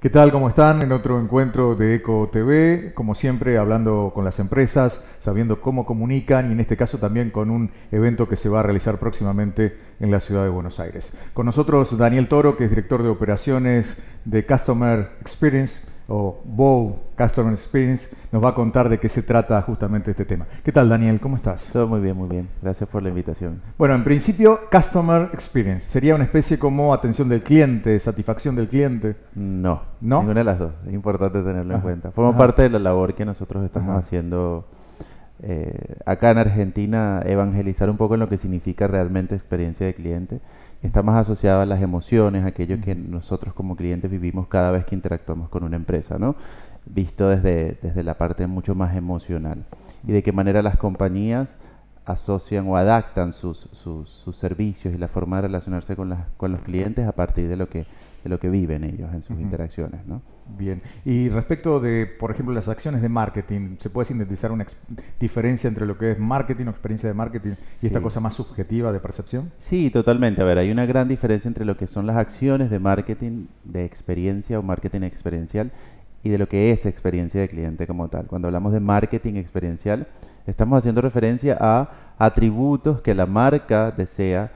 ¿Qué tal? ¿Cómo están? En otro encuentro de Eco TV, como siempre, hablando con las empresas, sabiendo cómo comunican y en este caso también con un evento que se va a realizar próximamente en la ciudad de Buenos Aires. Con nosotros Daniel Toro, que es director de operaciones de Customer Experience o Bow Customer Experience, nos va a contar de qué se trata justamente este tema. ¿Qué tal, Daniel? ¿Cómo estás? Todo muy bien, muy bien. Gracias por la invitación. Bueno, en principio, Customer Experience. ¿Sería una especie como atención del cliente, satisfacción del cliente? No. ¿No? Ninguna de las dos. Es importante tenerlo en cuenta. Forma parte de la labor que nosotros estamos haciendo eh, acá en Argentina, evangelizar un poco en lo que significa realmente experiencia de cliente está más asociado a las emociones, aquello que nosotros como clientes vivimos cada vez que interactuamos con una empresa, ¿no? Visto desde, desde la parte mucho más emocional. Y de qué manera las compañías asocian o adaptan sus, servicios y la forma de relacionarse con, los clientes a partir de lo que lo que viven ellos en sus interacciones, Bien. Y respecto de, por ejemplo, las acciones de marketing, ¿se puede sintetizar una diferencia entre lo que es marketing o experiencia de marketing y esta cosa más subjetiva de percepción? Sí, totalmente. A ver, hay una gran diferencia entre lo que son las acciones de marketing de experiencia o marketing experiencial y de lo que es experiencia de cliente como tal. Cuando hablamos de marketing experiencial, Estamos haciendo referencia a atributos que la marca desea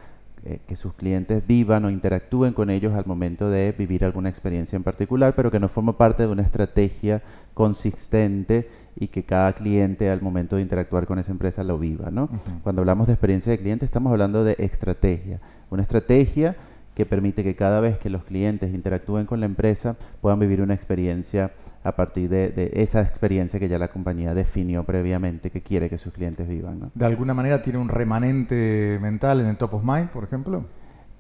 eh, que sus clientes vivan o interactúen con ellos al momento de vivir alguna experiencia en particular, pero que no forma parte de una estrategia consistente y que cada cliente al momento de interactuar con esa empresa lo viva. Cuando hablamos de experiencia de cliente estamos hablando de estrategia. Una estrategia que permite que cada vez que los clientes interactúen con la empresa puedan vivir una experiencia a partir de, esa experiencia que ya la compañía definió previamente que quiere que sus clientes vivan. ¿De alguna manera tiene un remanente mental en el top of mind, por ejemplo?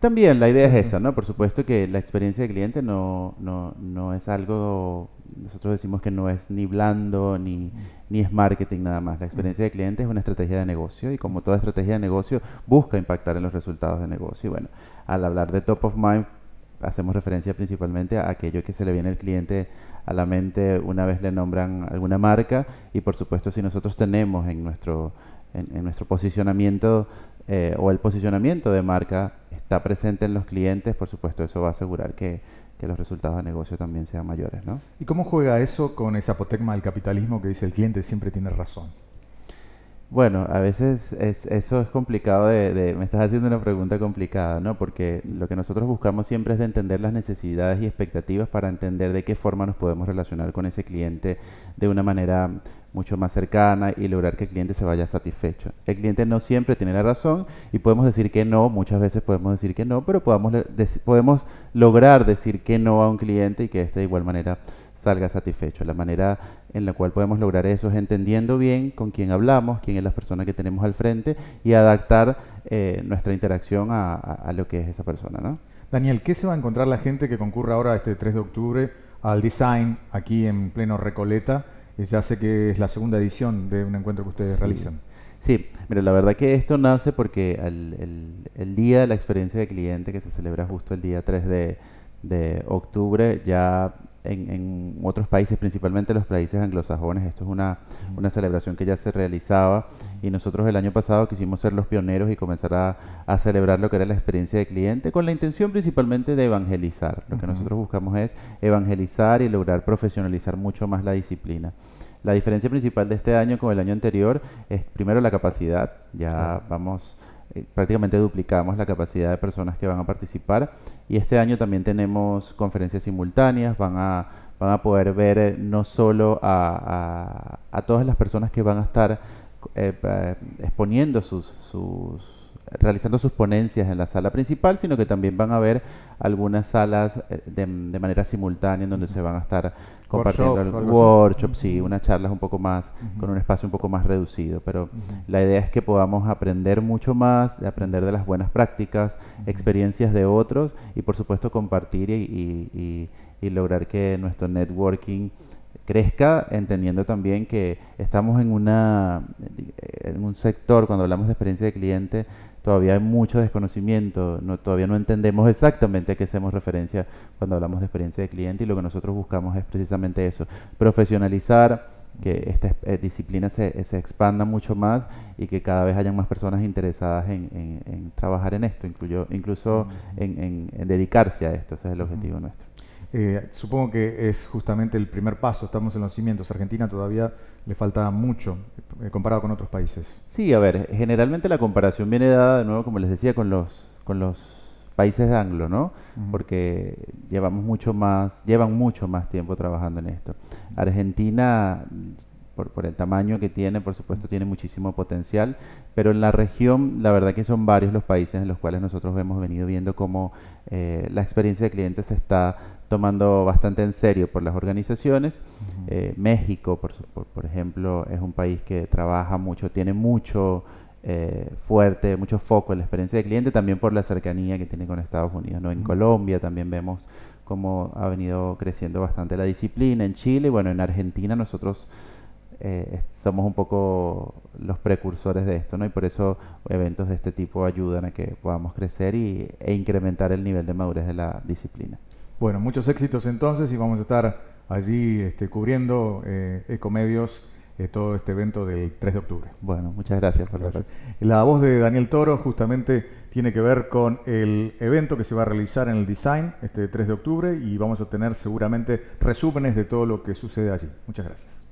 También la idea es esa, ¿no? Por supuesto que la experiencia de cliente no, no, es algo, nosotros decimos que no es ni blando ni, ni es marketing nada más. La experiencia de cliente es una estrategia de negocio y como toda estrategia de negocio busca impactar en los resultados de negocio. Y bueno, al hablar de top of mind hacemos referencia principalmente a aquello que se le viene al cliente a la mente una vez le nombran alguna marca y por supuesto si nosotros tenemos en nuestro, en, nuestro posicionamiento eh, o el posicionamiento de marca está presente en los clientes, por supuesto eso va a asegurar que, los resultados de negocio también sean mayores. ¿no? ¿Y cómo juega eso con esa apotecma del capitalismo que dice el cliente siempre tiene razón? Bueno, a veces eso es complicado de, Me estás haciendo una pregunta complicada, ¿no? Porque lo que nosotros buscamos siempre es de entender las necesidades y expectativas para entender de qué forma nos podemos relacionar con ese cliente de una manera mucho más cercana y lograr que el cliente se vaya satisfecho. El cliente no siempre tiene la razón y podemos decir que no, muchas veces podemos decir que no, pero podemos lograr decir que no a un cliente y que éste de igual manera salga satisfecho. La manera en la cual podemos lograr eso es entendiendo bien con quién hablamos, quién es la persona que tenemos al frente y adaptar eh, nuestra interacción a, lo que es esa persona. ¿no? Daniel, ¿qué se va a encontrar la gente que concurra ahora este 3 de octubre al design aquí en pleno Recoleta? Eh, ya sé que es la segunda edición de un encuentro que ustedes realizan. Sí, mira, la verdad que esto nace porque el, día de la experiencia de cliente que se celebra justo el día 3 de, de octubre, ya en, otros países, principalmente los países anglosajones. Esto es una, una, celebración que ya se realizaba y nosotros el año pasado quisimos ser los pioneros y comenzar a, a celebrar lo que era la experiencia de cliente con la intención principalmente de evangelizar. Lo que nosotros buscamos es evangelizar y lograr profesionalizar mucho más la disciplina. La diferencia principal de este año con el año anterior es primero la capacidad. Ya vamos eh, prácticamente duplicamos la capacidad de personas que van a participar y este año también tenemos conferencias simultáneas, van a, poder ver eh, no solo a, todas las personas que van a estar eh, exponiendo sus realizando sus ponencias en la sala principal, sino que también van a haber algunas salas eh, de, manera simultánea en donde se van a estar compartiendo workshops, workshop, sí, unas charlas un poco más, con un espacio un poco más reducido. Pero la idea es que podamos aprender mucho más, aprender de las buenas prácticas, experiencias de otros y por supuesto compartir y, y lograr que nuestro networking crezca, entendiendo también que estamos en, una, eh, en un sector, cuando hablamos de experiencia de cliente, todavía hay mucho desconocimiento, no, todavía no entendemos exactamente a qué hacemos referencia cuando hablamos de experiencia de cliente y lo que nosotros buscamos es precisamente eso, profesionalizar, que esta eh, disciplina se, expanda mucho más y que cada vez hayan más personas interesadas en, trabajar en esto, incluso en, dedicarse a esto, ese es el objetivo nuestro. Eh, supongo que es justamente el primer paso, estamos en los cimientos. Argentina todavía le falta mucho eh, comparado con otros países. Sí, a ver, generalmente la comparación viene dada, de nuevo, como les decía, con los, con los países de anglo, ¿no? Porque llevamos mucho más, llevan mucho más tiempo trabajando en esto. Argentina, por, el tamaño que tiene, por supuesto, tiene muchísimo potencial, pero en la región, la verdad que son varios los países en los cuales nosotros hemos venido viendo cómo eh, la experiencia de clientes está tomando bastante en serio por las organizaciones. Eh, México, por, por, ejemplo, es un país que trabaja mucho, tiene mucho eh, fuerte, mucho foco en la experiencia de cliente, también por la cercanía que tiene con Estados Unidos. ¿no? En Colombia también vemos cómo ha venido creciendo bastante la disciplina, en Chile, bueno, en Argentina nosotros... Eh, somos un poco los precursores de esto, ¿no? Y por eso eventos de este tipo ayudan a que podamos crecer y, e incrementar el nivel de madurez de la disciplina. Bueno, muchos éxitos entonces y vamos a estar allí este, cubriendo eh, Ecomedios eh, todo este evento del 3 de octubre. Bueno, muchas gracias. Por gracias. La voz de Daniel Toro justamente tiene que ver con el evento que se va a realizar en el Design este 3 de octubre y vamos a tener seguramente resúmenes de todo lo que sucede allí. Muchas gracias.